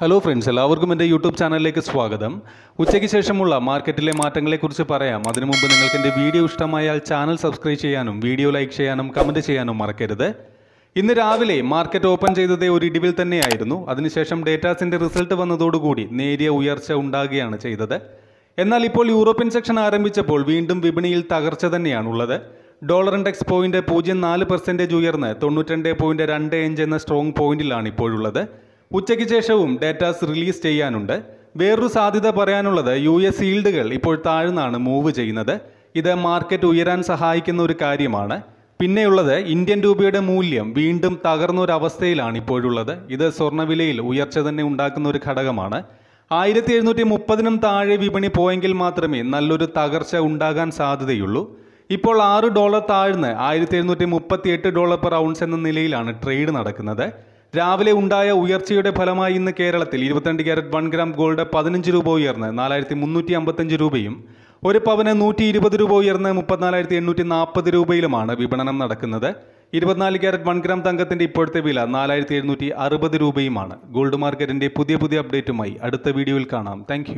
hello friends എല്ലാവർക്കും എൻ്റെ YouTube ചാനലിലേക്ക് സ്വാഗതം ഉച്ചയ്ക്ക് ശേഷമുള്ള മാർക്കറ്റിലെ മാറ്റങ്ങളെക്കുറിച്ച് പറയാം അതിനു മുമ്പ് നിങ്ങൾക്ക് എൻ്റെ വീഡിയോ ഇഷ്ടമായാൽ ചാനൽ സബ്സ്ക്രൈബ് ചെയ്യാനും വീഡിയോ ലൈക്ക് ചെയ്യാനും കമൻറ്റ് ചെയ്യാനും മറക്കരുത് ഇന്ന് രാവിലെ മാർക്കറ്റ് ഓപ്പൺ ചെയ്തതേ ഒരു ഇടിവിൽ തന്നെയായിരുന്നു അതിനുശേഷം ഡേറ്റാസിൻ്റെ റിസൾട്ട് വന്നതോടുകൂടി നേരിയ ഉയർച്ച ഉണ്ടാകുകയാണ് ചെയ്തത് എന്നാൽ ഇപ്പോൾ യൂറോപ്യൻ സെക്ഷൻ ആരംഭിച്ചപ്പോൾ വീണ്ടും വിപണിയിൽ തകർച്ച തന്നെയാണുള്ളത് ഡോളർ ഇൻഡെക്സ് പോയിൻറ്റ് പൂജ്യം നാല് പെർസെൻറ്റേജ് ഉയർന്ന് തൊണ്ണൂറ്റി രണ്ട് പോയിൻറ്റ് രണ്ട് അഞ്ച് എന്ന സ്ട്രോങ് പോയിന്റിലാണ് ഇപ്പോഴുള്ളത് ഉച്ചയ്ക്ക് ശേഷവും ഡേറ്റാസ് റിലീസ് ചെയ്യാനുണ്ട് വേറൊരു സാധ്യത പറയാനുള്ളത് യു എസ് ഈൽഡുകൾ ഇപ്പോൾ താഴ്ന്നാണ് മൂവ് ചെയ്യുന്നത് ഇത് മാർക്കറ്റ് ഉയരാൻ സഹായിക്കുന്ന ഒരു കാര്യമാണ് പിന്നെയുള്ളത് ഇന്ത്യൻ രൂപയുടെ മൂല്യം വീണ്ടും തകർന്നൊരവസ്ഥയിലാണ് ഇപ്പോഴുള്ളത് ഇത് സ്വർണ്ണവിലയിൽ ഉയർച്ച തന്നെ ഉണ്ടാക്കുന്ന ഒരു ഘടകമാണ് ആയിരത്തി എഴുന്നൂറ്റി മുപ്പതിനും താഴെ വിപണി പോയെങ്കിൽ മാത്രമേ നല്ലൊരു തകർച്ച ഉണ്ടാകാൻ സാധ്യതയുള്ളൂ ഇപ്പോൾ ആറ് ഡോളർ താഴ്ന്ന് ആയിരത്തി എഴുന്നൂറ്റി മുപ്പത്തി എട്ട് ഡോളർ പെർ ഔൺസ് എന്ന നിലയിലാണ് ട്രേഡ് നടക്കുന്നത് രാവിലെ ഉണ്ടായ ഉയർച്ചയുടെ ഫലമായി ഇന്ന് കേരളത്തിൽ ഇരുപത്തിരണ്ട് ക്യാരറ്റ് വൺ ഗ്രാം ഗോൾഡ് പതിനഞ്ച് രൂപ ഉയർന്ന് നാലായിരത്തി മുന്നൂറ്റി അമ്പത്തഞ്ച് രൂപയും ഒരു പവന് നൂറ്റി ഇരുപത് രൂപ ഉയർന്ന് മുപ്പത്തിനാലായിരത്തി എണ്ണൂറ്റി നാൽപ്പത് രൂപയിലുമാണ് വിപണനം നടക്കുന്നത് ഇരുപത്തിനാല് ക്യാരറ്റ് വൺ ഗ്രാം തങ്കത്തിൻ്റെ ഇപ്പോഴത്തെ വില നാലായിരത്തി എഴുന്നൂറ്റി അറുപത് രൂപയുമാണ് ഗോൾഡ് മാർക്കറ്റിൻ്റെ പുതിയ പുതിയ അപ്ഡേറ്റുമായി അടുത്ത വീഡിയോയിൽ കാണാം താങ്ക്